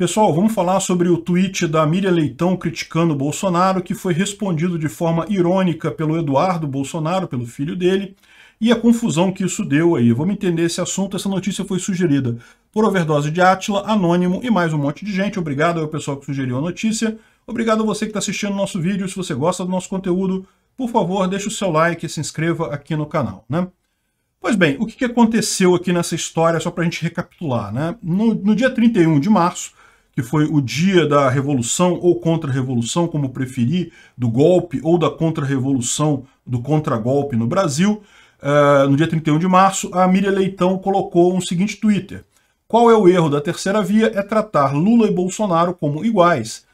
Pessoal, vamos falar sobre o tweet da Miriam Leitão criticando o Bolsonaro, que foi respondido de forma irônica pelo Eduardo Bolsonaro, pelo filho dele, e a confusão que isso deu aí. Vamos entender esse assunto, essa notícia foi sugerida por Overdose de Átila, Anônimo e mais um monte de gente. Obrigado ao pessoal que sugeriu a notícia. Obrigado a você que está assistindo o nosso vídeo. Se você gosta do nosso conteúdo, por favor, deixe o seu like e se inscreva aqui no canal. Né? Pois bem, o que aconteceu aqui nessa história, só para a gente recapitular. Né? No, no dia 31 de março, que foi o dia da revolução ou contra-revolução, como preferir, do golpe ou da contra-revolução, do contragolpe no Brasil, uh, no dia 31 de março, a Miriam Leitão colocou um seguinte Twitter. Qual é o erro da terceira via? É tratar Lula e Bolsonaro como iguais.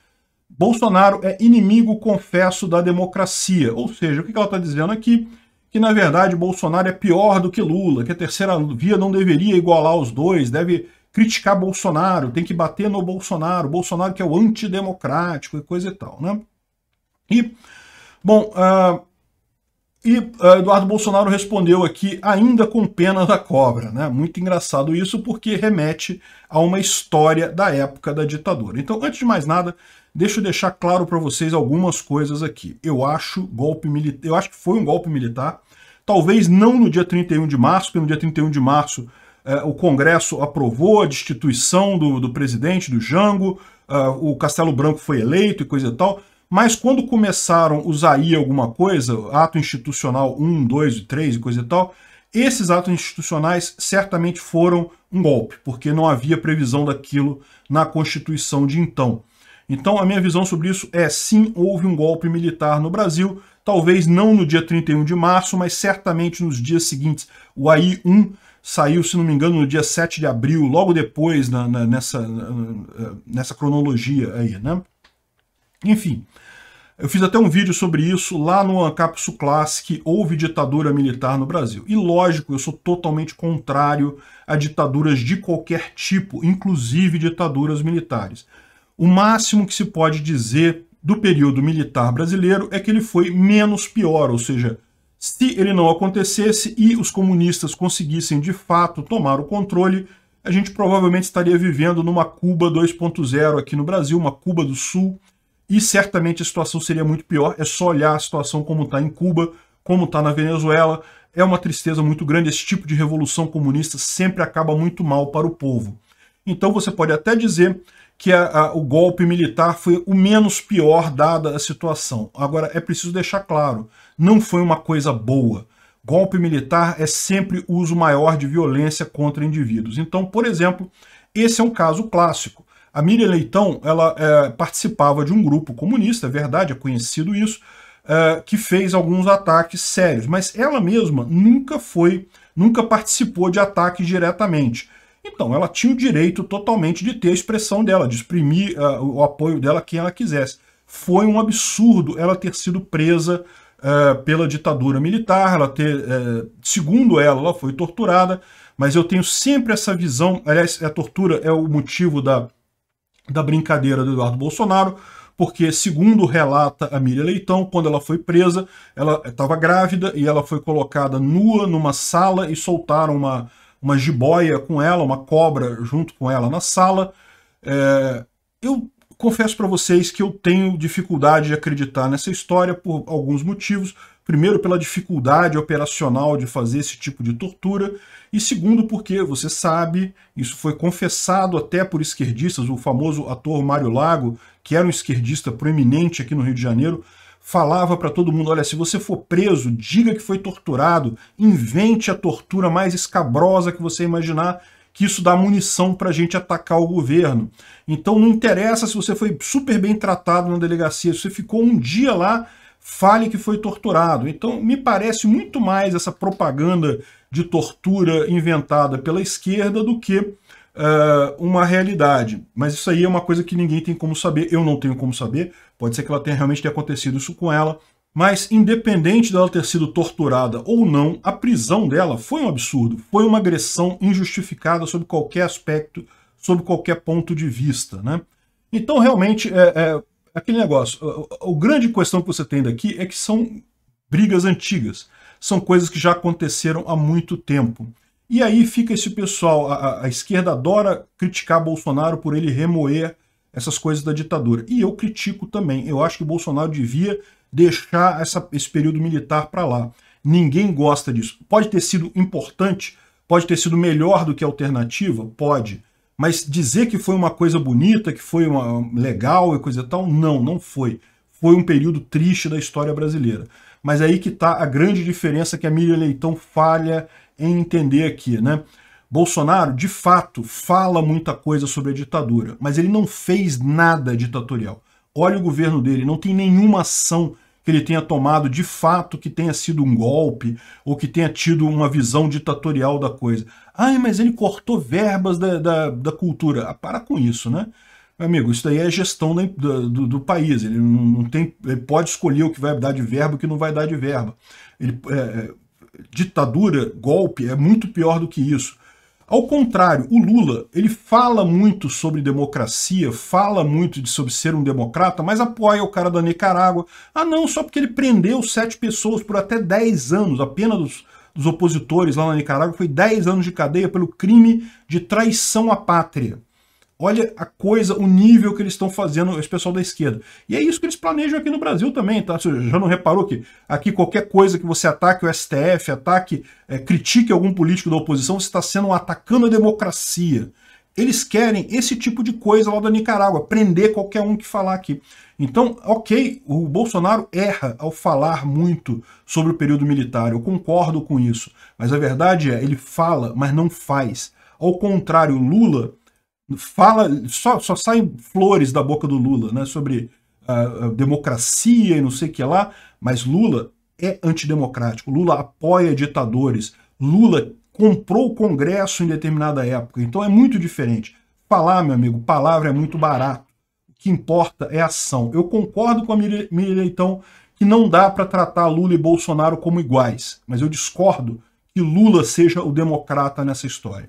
Bolsonaro é inimigo, confesso, da democracia. Ou seja, o que ela está dizendo aqui? Que, na verdade, Bolsonaro é pior do que Lula, que a terceira via não deveria igualar os dois, deve criticar Bolsonaro, tem que bater no Bolsonaro, Bolsonaro que é o antidemocrático e coisa e tal, né? E, bom, uh, e uh, Eduardo Bolsonaro respondeu aqui ainda com pena da cobra, né? Muito engraçado isso porque remete a uma história da época da ditadura. Então, antes de mais nada, deixa eu deixar claro para vocês algumas coisas aqui. Eu acho golpe militar, eu acho que foi um golpe militar, talvez não no dia 31 de março, porque no dia 31 de março é, o Congresso aprovou a destituição do, do presidente, do Jango, é, o Castelo Branco foi eleito e coisa e tal. Mas quando começaram a usar alguma coisa, ato institucional 1, 2 e 3 e coisa e tal, esses atos institucionais certamente foram um golpe, porque não havia previsão daquilo na Constituição de então. Então, a minha visão sobre isso é sim, houve um golpe militar no Brasil, talvez não no dia 31 de março, mas certamente nos dias seguintes. O AI-1 saiu, se não me engano, no dia 7 de abril, logo depois na, na, nessa, na, nessa cronologia aí, né? Enfim, eu fiz até um vídeo sobre isso lá no Ancapsu Classic, houve ditadura militar no Brasil. E lógico, eu sou totalmente contrário a ditaduras de qualquer tipo, inclusive ditaduras militares. O máximo que se pode dizer do período militar brasileiro é que ele foi menos pior, ou seja, se ele não acontecesse e os comunistas conseguissem de fato tomar o controle, a gente provavelmente estaria vivendo numa Cuba 2.0 aqui no Brasil, uma Cuba do Sul, e certamente a situação seria muito pior. É só olhar a situação como está em Cuba, como está na Venezuela. É uma tristeza muito grande. Esse tipo de revolução comunista sempre acaba muito mal para o povo. Então você pode até dizer que a, a, o golpe militar foi o menos pior dada a situação. Agora, é preciso deixar claro, não foi uma coisa boa. Golpe militar é sempre uso maior de violência contra indivíduos. Então, por exemplo, esse é um caso clássico. A Miriam Leitão ela é, participava de um grupo comunista, é verdade, é conhecido isso, é, que fez alguns ataques sérios, mas ela mesma nunca foi, nunca participou de ataques diretamente. Então, ela tinha o direito totalmente de ter a expressão dela, de exprimir uh, o apoio dela a quem ela quisesse. Foi um absurdo ela ter sido presa uh, pela ditadura militar, ela ter, uh, segundo ela, ela foi torturada, mas eu tenho sempre essa visão, aliás, a tortura é o motivo da, da brincadeira do Eduardo Bolsonaro, porque, segundo relata a Miriam Leitão, quando ela foi presa, ela estava grávida e ela foi colocada nua numa sala e soltaram uma uma jiboia com ela, uma cobra junto com ela na sala. É, eu confesso para vocês que eu tenho dificuldade de acreditar nessa história por alguns motivos. Primeiro, pela dificuldade operacional de fazer esse tipo de tortura, e segundo, porque você sabe, isso foi confessado até por esquerdistas, o famoso ator Mário Lago, que era um esquerdista proeminente aqui no Rio de Janeiro, falava para todo mundo: olha, se você for preso, diga que foi torturado, invente a tortura mais escabrosa que você imaginar, que isso dá munição para a gente atacar o governo. Então não interessa se você foi super bem tratado na delegacia, se você ficou um dia lá, fale que foi torturado. Então me parece muito mais essa propaganda de tortura inventada pela esquerda do que uh, uma realidade. Mas isso aí é uma coisa que ninguém tem como saber, eu não tenho como saber, pode ser que ela tenha realmente tenha acontecido isso com ela, mas independente dela ter sido torturada ou não, a prisão dela foi um absurdo, foi uma agressão injustificada sob qualquer aspecto, sob qualquer ponto de vista. Né? Então, realmente, é, é aquele negócio, a, grande questão que você tem daqui é que são brigas antigas, são coisas que já aconteceram há muito tempo. E aí fica esse pessoal, a, a, esquerda adora criticar Bolsonaro por ele remoer essas coisas da ditadura. E eu critico também. Eu acho que Bolsonaro devia deixar essa, esse período militar para lá. Ninguém gosta disso. Pode ter sido importante, pode ter sido melhor do que a alternativa? Pode. Mas dizer que foi uma coisa bonita, que foi uma, legal e coisa e tal, não, não foi. Foi um período triste da história brasileira mas é aí que está a grande diferença que a Miriam Leitão falha em entender aqui, né? Bolsonaro, de fato, fala muita coisa sobre a ditadura, mas ele não fez nada ditatorial. Olha o governo dele, não tem nenhuma ação que ele tenha tomado de fato que tenha sido um golpe ou que tenha tido uma visão ditatorial da coisa. Ah, mas ele cortou verbas da, da, da cultura. Ah, para com isso, né? Amigo, isso daí é gestão do, do, do país. Ele não tem, ele pode escolher o que vai dar de verba e o que não vai dar de verba. Ele, é, é, ditadura, golpe, é muito pior do que isso. Ao contrário, o Lula, ele fala muito sobre democracia, fala muito de, sobre ser um democrata, mas apoia o cara da Nicarágua. Ah não, só porque ele prendeu sete pessoas por até dez anos, a pena dos, dos opositores lá na Nicarágua foi dez anos de cadeia pelo crime de traição à pátria. Olha a coisa, o nível que eles estão fazendo, esse pessoal da esquerda. E é isso que eles planejam aqui no Brasil também, tá? Você já não reparou que aqui qualquer coisa que você ataque o STF, ataque, é, critique algum político da oposição, você está sendo um atacando a democracia. Eles querem esse tipo de coisa lá da Nicarágua, prender qualquer um que falar aqui. Então, ok, o Bolsonaro erra ao falar muito sobre o período militar, eu concordo com isso. Mas a verdade é, ele fala, mas não faz. Ao contrário, Lula fala, só, só saem flores da boca do Lula, né, sobre democracia e não sei o que lá, mas Lula é antidemocrático, Lula apoia ditadores, Lula comprou o Congresso em determinada época, então é muito diferente. Falar, meu amigo, palavra é muito barato, o que importa é ação. Eu concordo com a Miriam Leitão que não dá para tratar Lula e Bolsonaro como iguais, mas eu discordo que Lula seja o democrata nessa história.